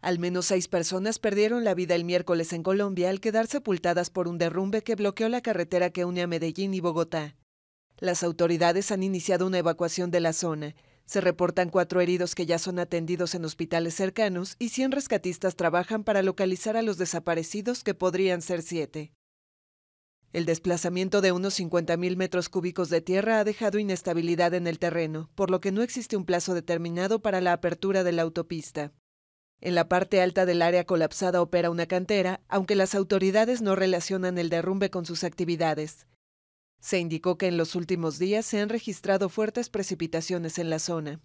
Al menos seis personas perdieron la vida el miércoles en Colombia al quedar sepultadas por un derrumbe que bloqueó la carretera que une a Medellín y Bogotá. Las autoridades han iniciado una evacuación de la zona. Se reportan cuatro heridos que ya son atendidos en hospitales cercanos y 100 rescatistas trabajan para localizar a los desaparecidos, que podrían ser siete. El desplazamiento de unos 50.000 metros cúbicos de tierra ha dejado inestabilidad en el terreno, por lo que no existe un plazo determinado para la apertura de la autopista. En la parte alta del área colapsada opera una cantera, aunque las autoridades no relacionan el derrumbe con sus actividades. Se indicó que en los últimos días se han registrado fuertes precipitaciones en la zona.